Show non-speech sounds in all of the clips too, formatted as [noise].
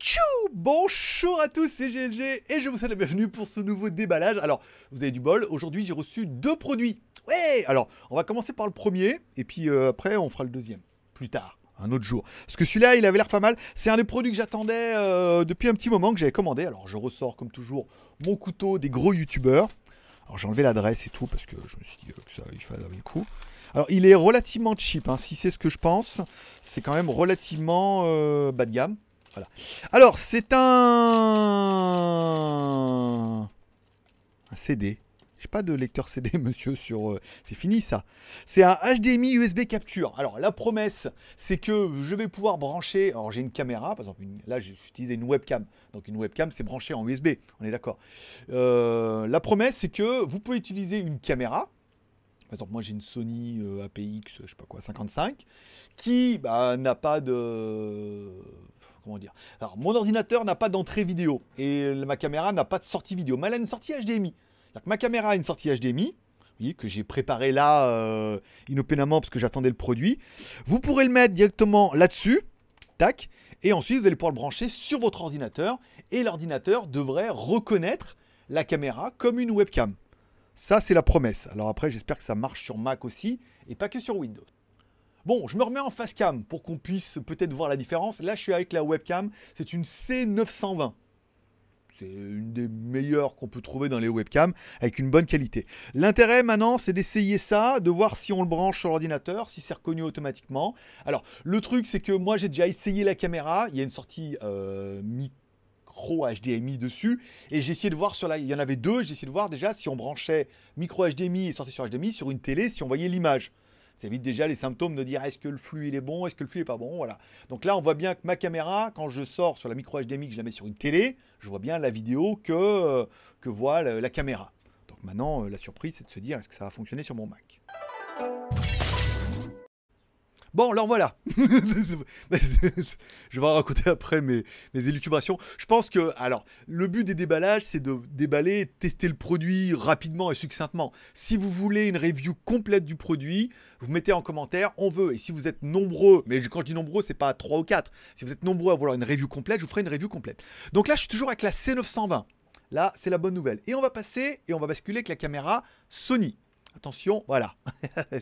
Tchou Bonjour à tous, c'est GSG et je vous souhaite la bienvenue pour ce nouveau déballage. Alors, vous avez du bol, aujourd'hui j'ai reçu deux produits. Ouais Alors, on va commencer par le premier et puis euh, après on fera le deuxième, plus tard, un autre jour. Parce que celui-là, il avait l'air pas mal. C'est un des produits que j'attendais euh, depuis un petit moment, que j'avais commandé. Alors, je ressors comme toujours mon couteau des gros youtubeurs. Alors, j'ai enlevé l'adresse et tout parce que je me suis dit euh, que ça, il fallait le coup. Alors, il est relativement cheap, hein, si c'est ce que je pense. C'est quand même relativement euh, bas de gamme. Voilà. Alors, c'est un... un CD. J'ai pas de lecteur CD, [laughs] monsieur, sur... Euh, c'est fini, ça. C'est un HDMI USB capture. Alors, la promesse, c'est que je vais pouvoir brancher... Alors, j'ai une caméra, par exemple, là, j'utilise une webcam. Donc, une webcam, c'est branché en USB, on est d'accord. Euh, la promesse, c'est que vous pouvez utiliser une caméra, moi j'ai une Sony euh, APX, je sais pas quoi, 55, qui bah, n'a pas de. Comment dire Alors, mon ordinateur n'a pas d'entrée vidéo et ma caméra n'a pas de sortie vidéo, mais elle a une sortie HDMI. Donc, ma caméra a une sortie HDMI, que j'ai préparé là euh, inopénamment parce que j'attendais le produit. Vous pourrez le mettre directement là-dessus, tac, et ensuite vous allez pouvoir le brancher sur votre ordinateur et l'ordinateur devrait reconnaître la caméra comme une webcam. Ça, c'est la promesse. Alors après, j'espère que ça marche sur Mac aussi, et pas que sur Windows. Bon, je me remets en face cam pour qu'on puisse peut-être voir la différence. Là, je suis avec la webcam. C'est une C920. C'est une des meilleures qu'on peut trouver dans les webcams avec une bonne qualité. L'intérêt maintenant, c'est d'essayer ça, de voir si on le branche sur l'ordinateur, si c'est reconnu automatiquement. Alors, le truc, c'est que moi, j'ai déjà essayé la caméra. Il y a une sortie euh, micro micro HDMI dessus. Et j'ai essayé de voir sur la. Il y en avait deux, j'ai essayé de voir déjà si on branchait micro HDMI et sortait sur HDMI sur une télé, si on voyait l'image. Ça évite déjà les symptômes de dire est-ce que le flux il est bon, est-ce que le flux est pas bon, voilà. Donc là, on voit bien que ma caméra, quand je sors sur la micro HDMI que je la mets sur une télé, je vois bien la vidéo que, euh, que voit la caméra. Donc maintenant, euh, la surprise, c'est de se dire est-ce que ça va fonctionner sur mon Mac. Bon, alors voilà. [laughs] je vais raconter après mes, mes Je pense que, alors, le but des déballages, c'est de déballer, tester le produit rapidement et succinctement. Si vous voulez une review complète du produit, vous mettez en commentaire, on veut. Et si vous êtes nombreux, mais quand je dis nombreux, c'est pas 3 ou 4. Si vous êtes nombreux à vouloir une review complète, je vous ferai une review complète. Donc là, je suis toujours avec la C920. Là, c'est la bonne nouvelle. Et on va passer et on va basculer avec la caméra Sony. Attention, voilà. [laughs]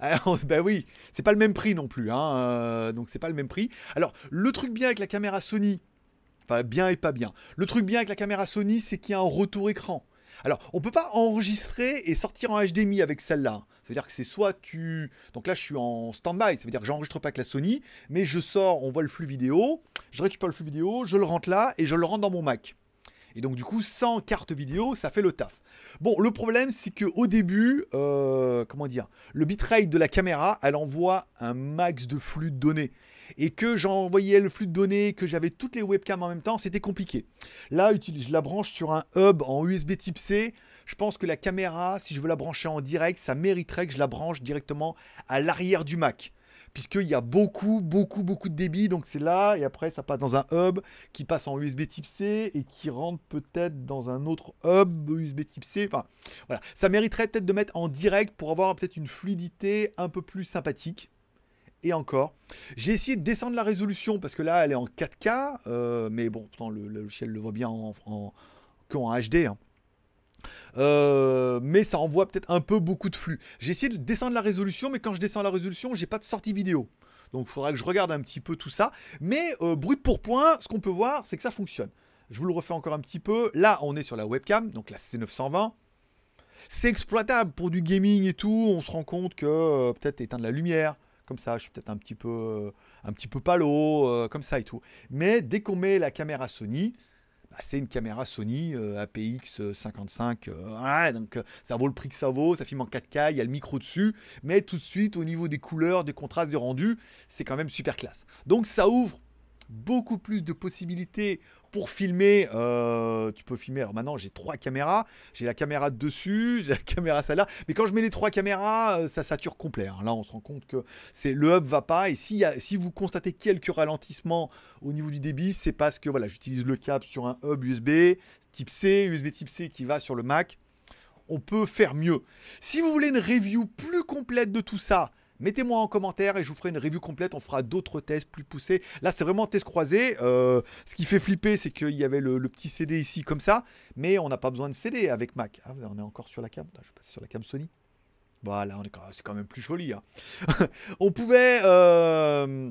Ah, ben oui, c'est pas le même prix non plus. Hein, euh, donc c'est pas le même prix. Alors, le truc bien avec la caméra Sony, enfin bien et pas bien, le truc bien avec la caméra Sony, c'est qu'il y a un retour écran. Alors, on peut pas enregistrer et sortir en HDMI avec celle-là. C'est-à-dire hein. que c'est soit tu. Donc là, je suis en stand-by, ça veut dire que j'enregistre pas avec la Sony, mais je sors, on voit le flux vidéo, je récupère le flux vidéo, je le rentre là et je le rentre dans mon Mac. Et donc du coup, sans carte vidéo, ça fait le taf. Bon, le problème, c'est que au début, euh, comment dire, le bitrate de la caméra, elle envoie un max de flux de données. Et que j'envoyais le flux de données, que j'avais toutes les webcams en même temps, c'était compliqué. Là, je la branche sur un hub en USB type C. Je pense que la caméra, si je veux la brancher en direct, ça mériterait que je la branche directement à l'arrière du Mac puisqu'il y a beaucoup, beaucoup, beaucoup de débit. Donc c'est là, et après ça passe dans un hub qui passe en USB type C et qui rentre peut-être dans un autre hub USB type C. Enfin, voilà. Ça mériterait peut-être de mettre en direct pour avoir peut-être une fluidité un peu plus sympathique. Et encore, j'ai essayé de descendre la résolution parce que là elle est en 4K, euh, mais bon, pourtant le, ciel logiciel le voit bien qu'en HD. Hein. Euh, mais ça envoie peut-être un peu beaucoup de flux. J'ai essayé de descendre la résolution, mais quand je descends la résolution, j'ai pas de sortie vidéo. Donc il faudra que je regarde un petit peu tout ça. Mais euh, brut pour point, ce qu'on peut voir, c'est que ça fonctionne. Je vous le refais encore un petit peu. Là, on est sur la webcam, donc la C920. C'est exploitable pour du gaming et tout. On se rend compte que euh, peut-être éteindre la lumière, comme ça, je suis peut-être un petit peu, euh, un petit peu palo, comme ça et tout. Mais dès qu'on met la caméra Sony, ah, c'est une caméra Sony euh, APX 55. Euh, euh, ouais, donc ça vaut le prix que ça vaut, ça filme en 4K, il y a le micro dessus, mais tout de suite au niveau des couleurs, des contrastes, du rendu, c'est quand même super classe. Donc ça ouvre beaucoup plus de possibilités pour filmer, euh, tu peux filmer. Alors maintenant, j'ai trois caméras. J'ai la caméra dessus, [laughs] j'ai la caméra celle-là. Mais quand je mets les trois caméras, euh, ça sature complet. Hein. Là, on se rend compte que c'est le hub va pas. Et si, si vous constatez quelques ralentissements au niveau du débit, c'est parce que voilà, j'utilise le câble sur un hub USB type C, USB type C qui va sur le Mac. On peut faire mieux. Si vous voulez une review plus complète de tout ça, mettez-moi en commentaire et je vous ferai une review complète. On fera d'autres tests plus poussés. Là, c'est vraiment test croisé. Euh, ce qui fait flipper, c'est qu'il y avait le, petit CD ici comme ça, mais on n'a pas besoin de CD avec Mac. Ah, on est encore sur la cam. je vais sur la cam Sony. Voilà, c'est quand même plus joli. Hein. [laughs] on pouvait. Euh,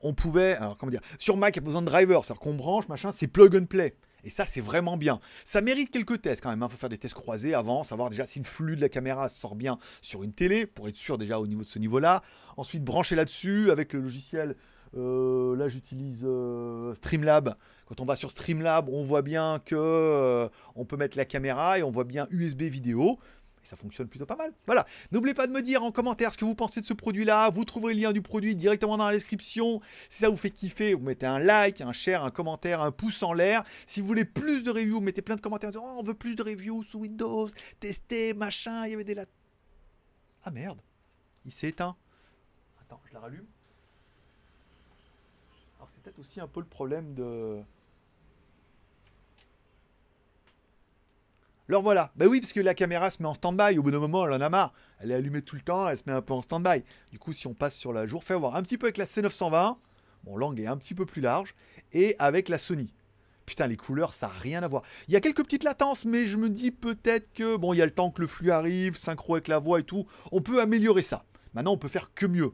on pouvait, alors comment dire, sur Mac, il y a besoin de driver, c'est-à-dire qu'on branche, machin, c'est plug and play. Et ça, c'est vraiment bien. Ça mérite quelques tests quand même. Il hein. faut faire des tests croisés avant, savoir déjà si le flux de la caméra sort bien sur une télé, pour être sûr déjà au niveau de ce niveau-là. Ensuite, brancher là-dessus avec le logiciel. Euh, là, j'utilise euh, Streamlab. Quand on va sur Streamlab, on voit bien que euh, on peut mettre la caméra et on voit bien USB vidéo. Et ça fonctionne plutôt pas mal. Voilà. N'oubliez pas de me dire en commentaire ce que vous pensez de ce produit-là. Vous trouverez le lien du produit directement dans la description. Si ça vous fait kiffer, vous mettez un like, un share, un commentaire, un pouce en l'air. Si vous voulez plus de reviews, mettez plein de commentaires oh, on veut plus de reviews sous Windows, tester, machin, il y avait des la... Ah merde, il s'est éteint. Attends, je la rallume. Alors c'est peut-être aussi un peu le problème de... Alors voilà. Bah oui, parce que la caméra se met en stand-by. Au bout d'un moment, elle en a marre. Elle est allumée tout le temps, elle se met un peu en stand-by. Du coup, si on passe sur la jour, fait voir un petit peu avec la C920. Mon langue est un petit peu plus large. Et avec la Sony. Putain, les couleurs, ça n'a rien à voir. Il y a quelques petites latences, mais je me dis peut-être que, bon, il y a le temps que le flux arrive, synchro avec la voix et tout. On peut améliorer ça. Maintenant, on peut faire que mieux.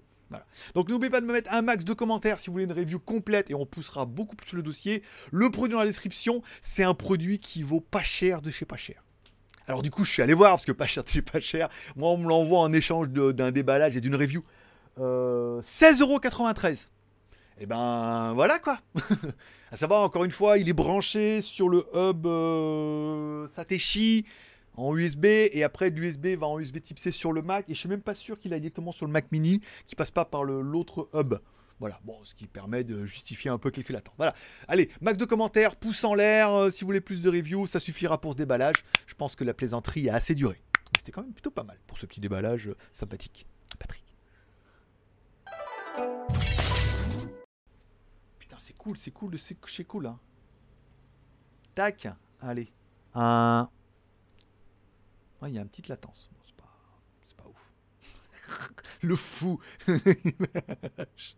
Donc n'oubliez pas de me mettre un max de commentaires si vous voulez une review complète et on poussera beaucoup plus le dossier. Le produit dans la description, c'est un produit qui vaut pas cher de chez pas cher. Alors du coup, je suis allé voir parce que pas cher, c'est pas cher. Moi, on me l'envoie en échange d'un déballage et d'une review. Euh, 16,93€. Et eh ben voilà quoi. [laughs] à savoir, encore une fois, il est branché sur le hub euh, Satéchi en USB et après l'USB va en USB type C sur le Mac. Et je suis même pas sûr qu'il a directement sur le Mac mini qui passe pas par l'autre hub. Voilà, bon, ce qui permet de justifier un peu quelques latentes. Voilà, allez, max de commentaires, pouce en l'air, euh, si vous voulez plus de reviews, ça suffira pour ce déballage. Je pense que la plaisanterie a assez duré. C'était quand même plutôt pas mal pour ce petit déballage euh, sympathique. Patrick. Putain, c'est cool, c'est cool, c'est cool. Hein. Tac, allez. Un. Il y a une petite latence. c'est pas... pas ouf. [laughs] Le fou. [laughs]